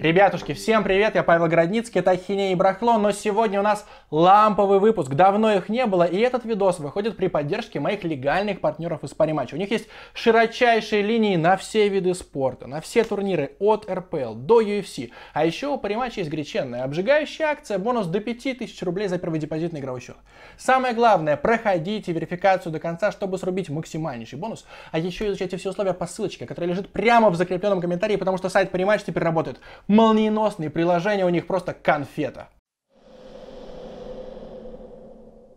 Ребятушки, всем привет, я Павел Городницкий, это Ахинея и Брахло, но сегодня у нас ламповый выпуск, давно их не было, и этот видос выходит при поддержке моих легальных партнеров из Париматча. У них есть широчайшие линии на все виды спорта, на все турниры, от РПЛ до UFC. А еще у Париматча есть греченная обжигающая акция, бонус до 5000 рублей за первый депозитный игровой счет. Самое главное, проходите верификацию до конца, чтобы срубить максимальнейший бонус, а еще изучайте все условия по ссылочке, которая лежит прямо в закрепленном комментарии, потому что сайт Париматч теперь работает молниеносные, приложения у них просто конфета.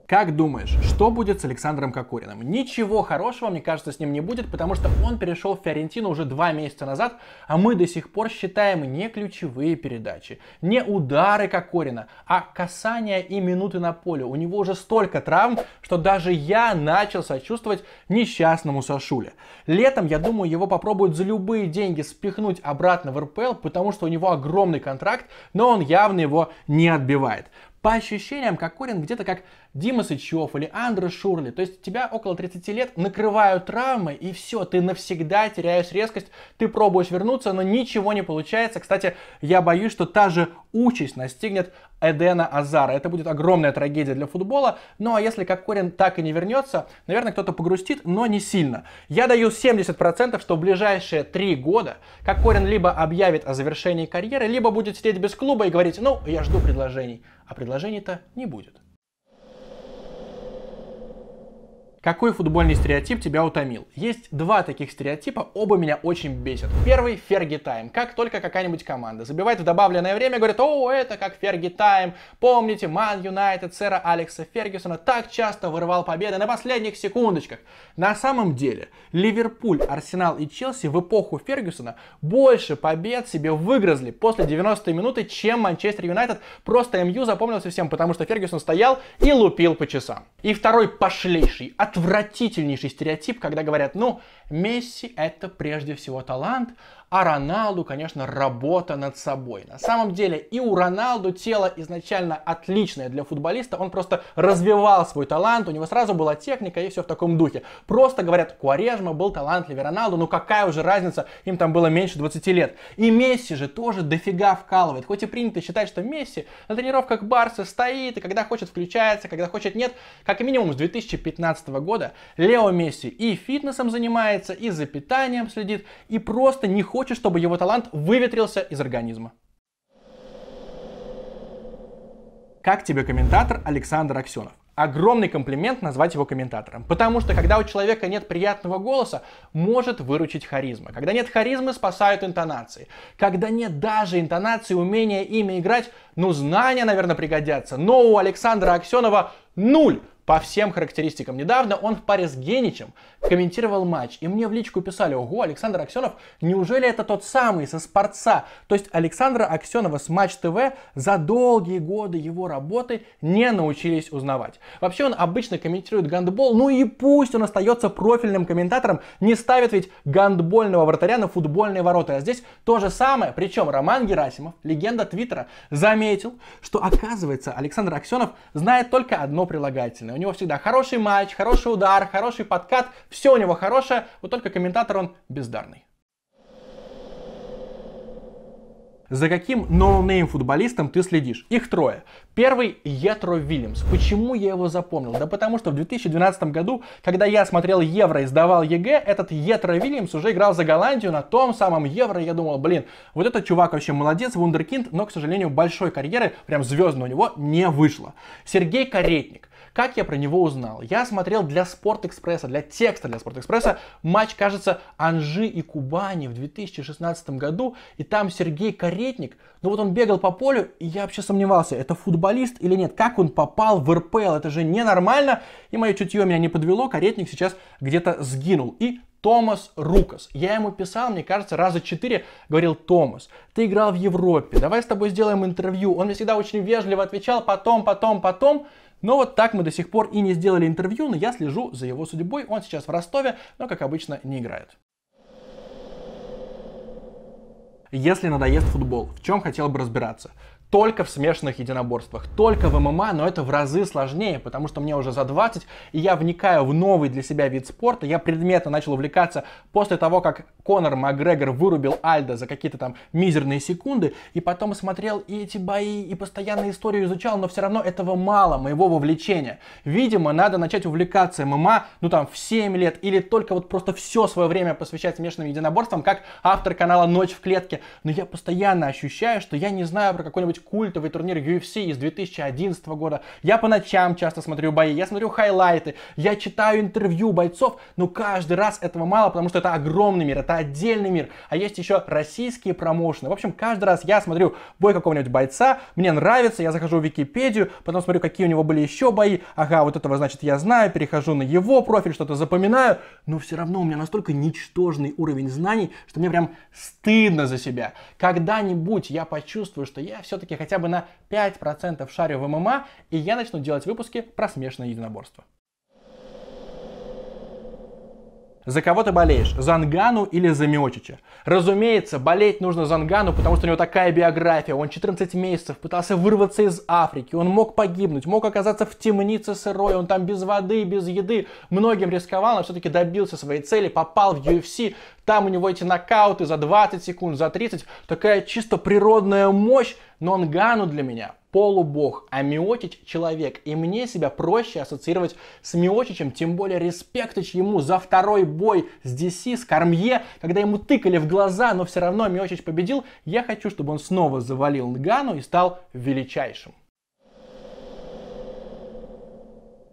Как думаешь, что будет с Александром Кокориным? Ничего хорошего, мне кажется, с ним не будет, потому что он перешел в Фиорентину уже два месяца назад, а мы до сих пор считаем не ключевые передачи, не удары Кокорина, а касания и минуты на поле. У него уже столько травм, что даже я начал сочувствовать несчастному Сашуле. Летом, я думаю, его попробуют за любые деньги спихнуть обратно в РПЛ, потому что у него огромный контракт, но он явно его не отбивает. По ощущениям, Кокорин где-то как Дима Сычев или Андре Шурли. То есть тебя около 30 лет накрывают травмы, и все, ты навсегда теряешь резкость, ты пробуешь вернуться, но ничего не получается. Кстати, я боюсь, что та же участь настигнет Эдена Азара. Это будет огромная трагедия для футбола. Ну а если Кокорин так и не вернется, наверное, кто-то погрустит, но не сильно. Я даю 70%, что в ближайшие 3 года Кокорин либо объявит о завершении карьеры, либо будет сидеть без клуба и говорить, ну, я жду предложений. А предложений-то не будет. Какой футбольный стереотип тебя утомил? Есть два таких стереотипа, оба меня очень бесят. Первый — Ферги Тайм. Как только какая-нибудь команда забивает в добавленное время, говорят: о, это как Ферги Тайм. Помните, Ман Юнайтед, сэра Алекса Фергюсона так часто вырывал победы на последних секундочках. На самом деле, Ливерпуль, Арсенал и Челси в эпоху Фергюсона больше побед себе выгрызли после 90 минуты, чем Манчестер Юнайтед. Просто МЮ запомнился всем, потому что Фергюсон стоял и лупил по часам. И второй пошлейший, от отвратительнейший стереотип, когда говорят, ну, Месси это прежде всего талант, а Роналду, конечно, работа над собой. На самом деле и у Роналду тело изначально отличное для футболиста, он просто развивал свой талант, у него сразу была техника и все в таком духе. Просто говорят, Куарежма был талантливее Роналду, ну какая уже разница, им там было меньше 20 лет. И Месси же тоже дофига вкалывает, хоть и принято считать, что Месси на тренировках Барса стоит, и когда хочет включается, когда хочет нет. Как минимум с 2015 года Лео Месси и фитнесом занимается, и за питанием следит, и просто не хочет хочет, чтобы его талант выветрился из организма. Как тебе комментатор Александр Аксенов? Огромный комплимент назвать его комментатором. Потому что когда у человека нет приятного голоса, может выручить харизма. Когда нет харизмы, спасают интонации. Когда нет даже интонации, умения ими играть, ну знания, наверное, пригодятся. Но у Александра Аксенова нуль по всем характеристикам. Недавно он в паре с Геничем комментировал матч, и мне в личку писали, ого, Александр Аксенов, неужели это тот самый со Спорца? То есть Александра Аксенова с Матч ТВ за долгие годы его работы не научились узнавать. Вообще он обычно комментирует гандбол, ну и пусть он остается профильным комментатором, не ставит ведь гандбольного вратаря на футбольные ворота. А здесь то же самое, причем Роман Герасимов, легенда Твиттера, заметил, что оказывается Александр Аксенов знает только одно прилагательное у него всегда хороший матч, хороший удар, хороший подкат, все у него хорошее, вот только комментатор он бездарный. За каким ноунейм футболистом ты следишь? Их трое. Первый – Етро Вильямс. Почему я его запомнил? Да потому что в 2012 году, когда я смотрел Евро и сдавал ЕГЭ, этот Етро Вильямс уже играл за Голландию на том самом Евро. Я думал, блин, вот этот чувак вообще молодец, вундеркинд, но, к сожалению, большой карьеры, прям звездно у него, не вышло. Сергей Каретник. Как я про него узнал? Я смотрел для Спортэкспресса, для текста для Спортэкспресса матч, кажется, Анжи и Кубани в 2016 году, и там Сергей Каретник, ну вот он бегал по полю, и я вообще сомневался, это футболист или нет, как он попал в РПЛ, это же ненормально, и мое чутье меня не подвело, Каретник сейчас где-то сгинул, и Томас Рукас. Я ему писал, мне кажется, раза четыре, говорил, Томас, ты играл в Европе, давай с тобой сделаем интервью. Он мне всегда очень вежливо отвечал, потом, потом, потом. Но вот так мы до сих пор и не сделали интервью, но я слежу за его судьбой. Он сейчас в Ростове, но, как обычно, не играет. Если надоест футбол, в чем хотел бы разбираться? только в смешанных единоборствах, только в ММА, но это в разы сложнее, потому что мне уже за 20, и я вникаю в новый для себя вид спорта, я предметно начал увлекаться после того, как Конор Макгрегор вырубил Альда за какие-то там мизерные секунды, и потом смотрел и эти бои, и постоянно историю изучал, но все равно этого мало, моего вовлечения. Видимо, надо начать увлекаться ММА, ну там, в 7 лет, или только вот просто все свое время посвящать смешанным единоборствам, как автор канала «Ночь в клетке». Но я постоянно ощущаю, что я не знаю про какой-нибудь культовый турнир UFC из 2011 года. Я по ночам часто смотрю бои, я смотрю хайлайты, я читаю интервью бойцов, но каждый раз этого мало, потому что это огромный мир, это отдельный мир. А есть еще российские промоушены. В общем, каждый раз я смотрю бой какого-нибудь бойца, мне нравится, я захожу в Википедию, потом смотрю, какие у него были еще бои. Ага, вот этого, значит, я знаю, перехожу на его профиль, что-то запоминаю, но все равно у меня настолько ничтожный уровень знаний, что мне прям стыдно за себя. Когда-нибудь я почувствую, что я все-таки я хотя бы на 5% шарю в ММА, и я начну делать выпуски про смешанное единоборство. За кого ты болеешь? За Ангану или за Миочича? Разумеется, болеть нужно за Ангану, потому что у него такая биография. Он 14 месяцев пытался вырваться из Африки, он мог погибнуть, мог оказаться в темнице сырой, он там без воды, без еды. Многим рисковал, но все-таки добился своей цели, попал в UFC. Там у него эти нокауты за 20 секунд, за 30. Такая чисто природная мощь, но Нгану для меня полубог, а Миотич человек, и мне себя проще ассоциировать с Миотичем, тем более респектыч ему за второй бой с DC, с Кармье, когда ему тыкали в глаза, но все равно Миотич победил, я хочу, чтобы он снова завалил Нгану и стал величайшим.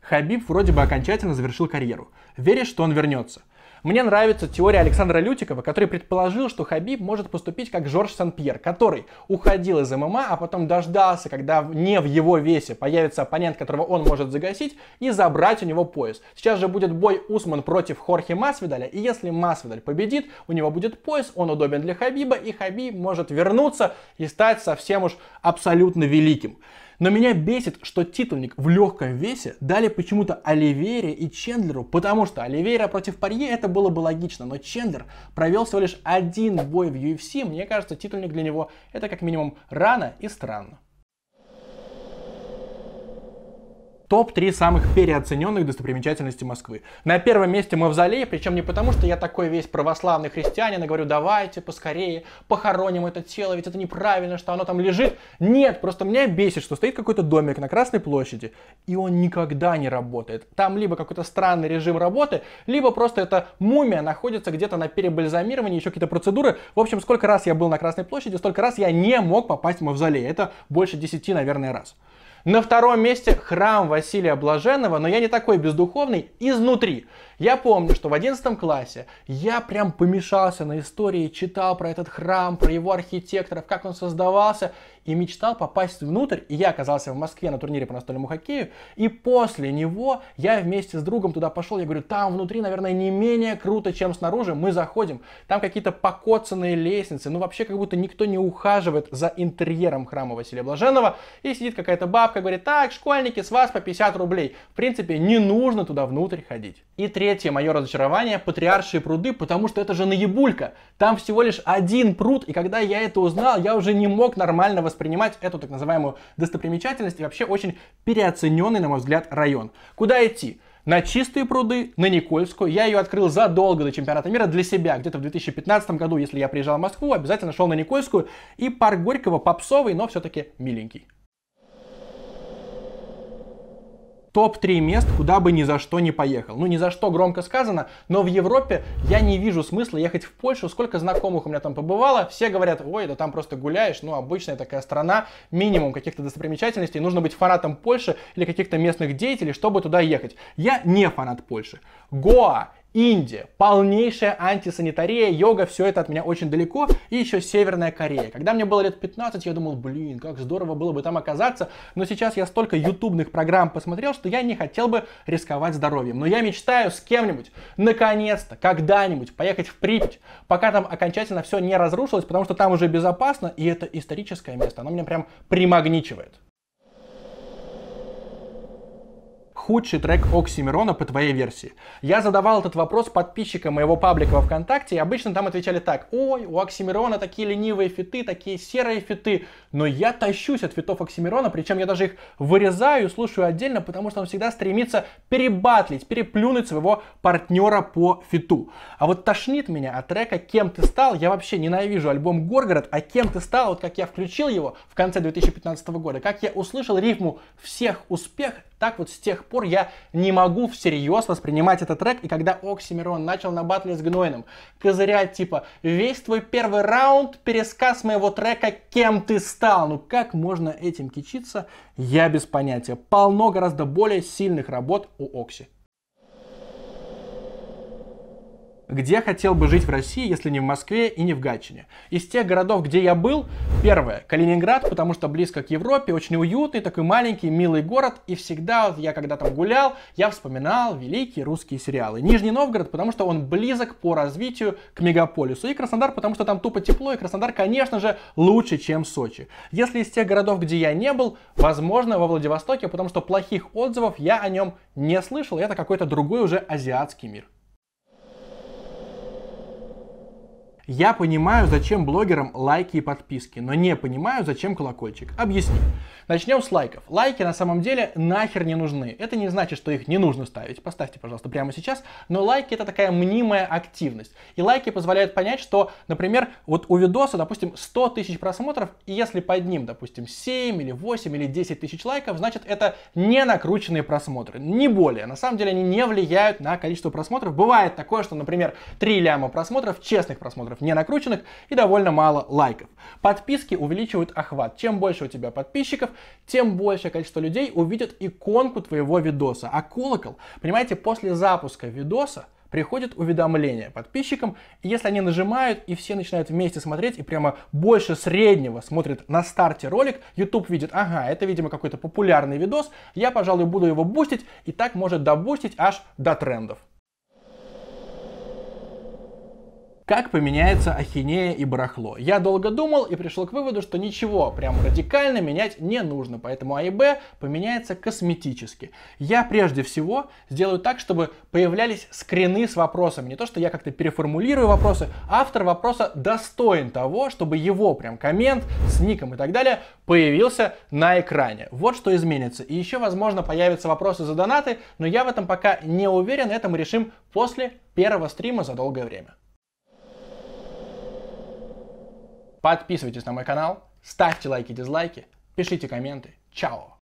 Хабиб вроде бы окончательно завершил карьеру. Веришь, что он вернется? Мне нравится теория Александра Лютикова, который предположил, что Хабиб может поступить как Жорж Сан-Пьер, который уходил из ММА, а потом дождался, когда не в его весе появится оппонент, которого он может загасить, и забрать у него пояс. Сейчас же будет бой Усман против Хорхе Масвидаля, и если Масвидаль победит, у него будет пояс, он удобен для Хабиба, и Хабиб может вернуться и стать совсем уж абсолютно великим. Но меня бесит, что титульник в легком весе дали почему-то Оливере и Чендлеру, потому что Оливера против Парье это было бы логично, но Чендлер провел всего лишь один бой в UFC, мне кажется, титульник для него это как минимум рано и странно. Топ-3 самых переоцененных достопримечательностей Москвы. На первом месте Мавзолей, причем не потому, что я такой весь православный христианин и говорю, давайте поскорее похороним это тело, ведь это неправильно, что оно там лежит. Нет, просто меня бесит, что стоит какой-то домик на Красной площади, и он никогда не работает. Там либо какой-то странный режим работы, либо просто эта мумия находится где-то на перебальзамировании, еще какие-то процедуры. В общем, сколько раз я был на Красной площади, столько раз я не мог попасть в Мавзолей. Это больше 10, наверное, раз. На втором месте храм Василия Блаженного, но я не такой бездуховный, изнутри. Я помню, что в 11 классе я прям помешался на истории, читал про этот храм, про его архитекторов, как он создавался, и мечтал попасть внутрь. И я оказался в Москве на турнире по настольному хоккею, и после него я вместе с другом туда пошел, я говорю, там внутри, наверное, не менее круто, чем снаружи, мы заходим, там какие-то покоцанные лестницы, ну вообще как будто никто не ухаживает за интерьером храма Василия Блаженного, и сидит какая-то бабка, говорит, так, школьники, с вас по 50 рублей. В принципе, не нужно туда внутрь ходить. И третье третье мое разочарование – Патриаршие пруды, потому что это же наебулька. Там всего лишь один пруд, и когда я это узнал, я уже не мог нормально воспринимать эту так называемую достопримечательность и вообще очень переоцененный, на мой взгляд, район. Куда идти? на чистые пруды, на Никольскую. Я ее открыл задолго до чемпионата мира для себя. Где-то в 2015 году, если я приезжал в Москву, обязательно шел на Никольскую. И парк Горького попсовый, но все-таки миленький. топ-3 мест, куда бы ни за что не поехал. Ну, ни за что громко сказано, но в Европе я не вижу смысла ехать в Польшу. Сколько знакомых у меня там побывало, все говорят, ой, да там просто гуляешь, ну, обычная такая страна, минимум каких-то достопримечательностей, нужно быть фанатом Польши или каких-то местных деятелей, чтобы туда ехать. Я не фанат Польши. Гоа Индия, полнейшая антисанитария, йога, все это от меня очень далеко, и еще Северная Корея. Когда мне было лет 15, я думал, блин, как здорово было бы там оказаться, но сейчас я столько ютубных программ посмотрел, что я не хотел бы рисковать здоровьем. Но я мечтаю с кем-нибудь, наконец-то, когда-нибудь поехать в Припять, пока там окончательно все не разрушилось, потому что там уже безопасно, и это историческое место, оно меня прям примагничивает. худший трек Оксимирона по твоей версии? Я задавал этот вопрос подписчикам моего паблика во ВКонтакте, и обычно там отвечали так, ой, у Оксимирона такие ленивые фиты, такие серые фиты, но я тащусь от фитов Оксимирона, причем я даже их вырезаю и слушаю отдельно, потому что он всегда стремится перебатлить, переплюнуть своего партнера по фиту. А вот тошнит меня от трека «Кем ты стал?» Я вообще ненавижу альбом «Горгород», а «Кем ты стал?» Вот как я включил его в конце 2015 года, как я услышал рифму «Всех успех», так вот с тех пор я не могу всерьез воспринимать этот трек. И когда Оксимирон начал на батле с Гнойным козырять, типа, весь твой первый раунд, пересказ моего трека «Кем ты стал?» Ну как можно этим кичиться, я без понятия. Полно гораздо более сильных работ у Окси. где хотел бы жить в России, если не в Москве и не в Гатчине. Из тех городов, где я был, первое, Калининград, потому что близко к Европе, очень уютный, такой маленький, милый город, и всегда вот я когда там гулял, я вспоминал великие русские сериалы. Нижний Новгород, потому что он близок по развитию к мегаполису, и Краснодар, потому что там тупо тепло, и Краснодар, конечно же, лучше, чем Сочи. Если из тех городов, где я не был, возможно, во Владивостоке, потому что плохих отзывов я о нем не слышал, это какой-то другой уже азиатский мир. Я понимаю, зачем блогерам лайки и подписки, но не понимаю, зачем колокольчик. Объясни. Начнем с лайков. Лайки на самом деле нахер не нужны. Это не значит, что их не нужно ставить. Поставьте, пожалуйста, прямо сейчас. Но лайки это такая мнимая активность. И лайки позволяют понять, что, например, вот у видоса, допустим, 100 тысяч просмотров, и если под ним, допустим, 7 или 8 или 10 тысяч лайков, значит это не накрученные просмотры. Не более. На самом деле они не влияют на количество просмотров. Бывает такое, что, например, 3 ляма просмотров, честных просмотров, не накрученных, и довольно мало лайков. Подписки увеличивают охват. Чем больше у тебя подписчиков, тем большее количество людей увидят иконку твоего видоса. А колокол, понимаете, после запуска видоса приходит уведомление подписчикам, и если они нажимают, и все начинают вместе смотреть, и прямо больше среднего смотрят на старте ролик, YouTube видит, ага, это, видимо, какой-то популярный видос, я, пожалуй, буду его бустить, и так может добустить аж до трендов. как поменяется ахинея и барахло. Я долго думал и пришел к выводу, что ничего прям радикально менять не нужно, поэтому А и Б поменяется косметически. Я прежде всего сделаю так, чтобы появлялись скрины с вопросами. Не то, что я как-то переформулирую вопросы, а автор вопроса достоин того, чтобы его прям коммент с ником и так далее появился на экране. Вот что изменится. И еще, возможно, появятся вопросы за донаты, но я в этом пока не уверен, это мы решим после первого стрима за долгое время. Подписывайтесь на мой канал, ставьте лайки, дизлайки, пишите комменты. Чао!